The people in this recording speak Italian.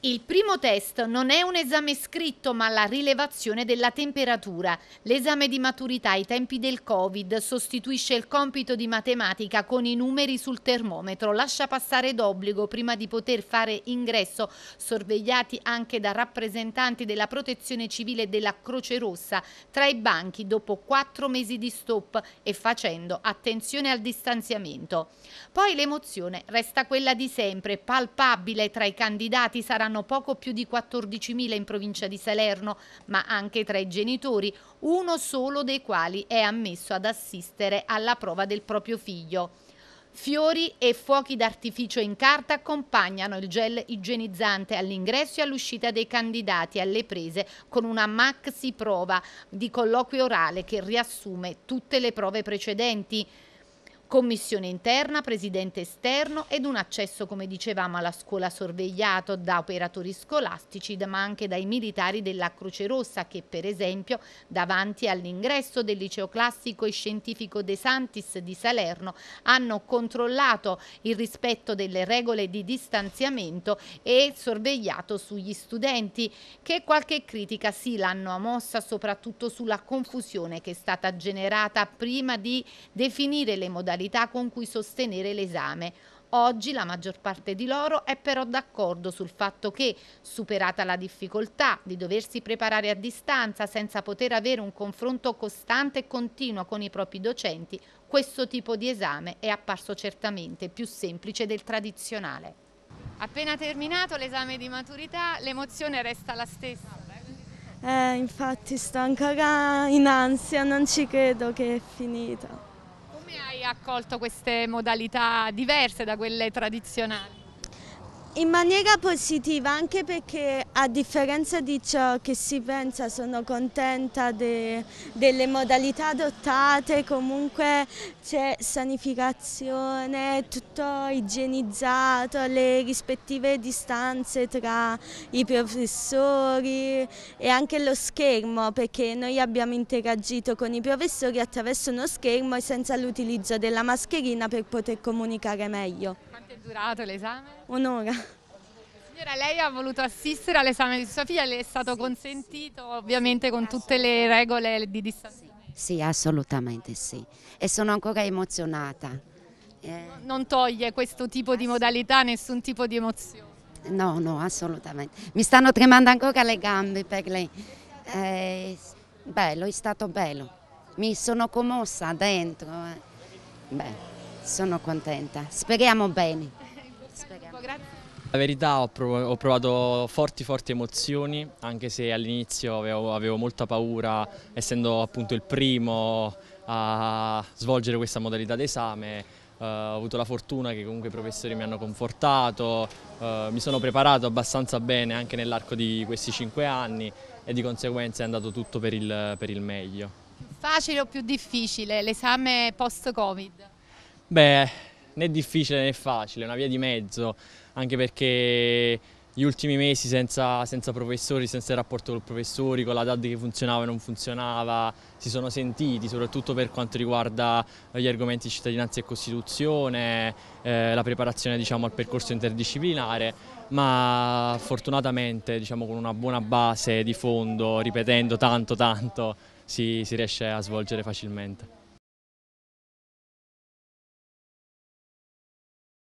Il primo test non è un esame scritto ma la rilevazione della temperatura. L'esame di maturità ai tempi del Covid sostituisce il compito di matematica con i numeri sul termometro, lascia passare d'obbligo prima di poter fare ingresso, sorvegliati anche da rappresentanti della protezione civile e della Croce Rossa, tra i banchi dopo quattro mesi di stop e facendo attenzione al distanziamento. Poi l'emozione resta quella di sempre, palpabile tra i candidati saranno poco più di 14.000 in provincia di Salerno, ma anche tra i genitori, uno solo dei quali è ammesso ad assistere alla prova del proprio figlio. Fiori e fuochi d'artificio in carta accompagnano il gel igienizzante all'ingresso e all'uscita dei candidati alle prese con una maxi prova di colloquio orale che riassume tutte le prove precedenti commissione interna, presidente esterno ed un accesso, come dicevamo, alla scuola sorvegliato da operatori scolastici ma anche dai militari della Croce Rossa che per esempio davanti all'ingresso del liceo classico e scientifico De Santis di Salerno hanno controllato il rispetto delle regole di distanziamento e sorvegliato sugli studenti che qualche critica sì l'hanno mossa soprattutto sulla confusione che è stata generata prima di definire le modalità modalità con cui sostenere l'esame. Oggi la maggior parte di loro è però d'accordo sul fatto che, superata la difficoltà di doversi preparare a distanza senza poter avere un confronto costante e continuo con i propri docenti, questo tipo di esame è apparso certamente più semplice del tradizionale. Appena terminato l'esame di maturità, l'emozione resta la stessa. Eh, infatti sto ancora in ansia, non ci credo che è finita. Come hai accolto queste modalità diverse da quelle tradizionali? In maniera positiva, anche perché a differenza di ciò che si pensa sono contenta de, delle modalità adottate, comunque c'è sanificazione, tutto igienizzato, le rispettive distanze tra i professori e anche lo schermo, perché noi abbiamo interagito con i professori attraverso uno schermo e senza l'utilizzo della mascherina per poter comunicare meglio durato l'esame? Un'ora. Signora, lei ha voluto assistere all'esame di sua figlia, le è stato sì, consentito sì, ovviamente con tutte le regole di distanziamento? Sì, assolutamente sì. E sono ancora emozionata. Eh. Non toglie questo tipo di modalità nessun tipo di emozione? No, no, assolutamente. Mi stanno tremando ancora le gambe per lei. Eh, bello, è stato bello. Mi sono commossa dentro. Eh. Beh. Sono contenta, speriamo bene. Speriamo. La verità ho, prov ho, provato forti forti emozioni, anche se all'inizio avevo, avevo molta paura, essendo appunto il primo a svolgere questa modalità d'esame, Uh, ho avuto la fortuna che comunque i professori mi hanno confortato, uh, mi sono preparato abbastanza bene anche nell'arco di questi cinque anni e di conseguenza è andato tutto per il, per il meglio. facile o più difficile l'esame post-Covid? Beh, né difficile né facile, è una via di mezzo, anche perché gli ultimi mesi senza, senza, professori, senza il rapporto con i professori, con la DAD che funzionava e non funzionava, si sono sentiti, soprattutto per quanto riguarda gli argomenti di cittadinanza e Costituzione, eh, la preparazione diciamo, al percorso interdisciplinare, ma fortunatamente diciamo, con una buona base di fondo, ripetendo tanto tanto, si, si riesce a svolgere facilmente.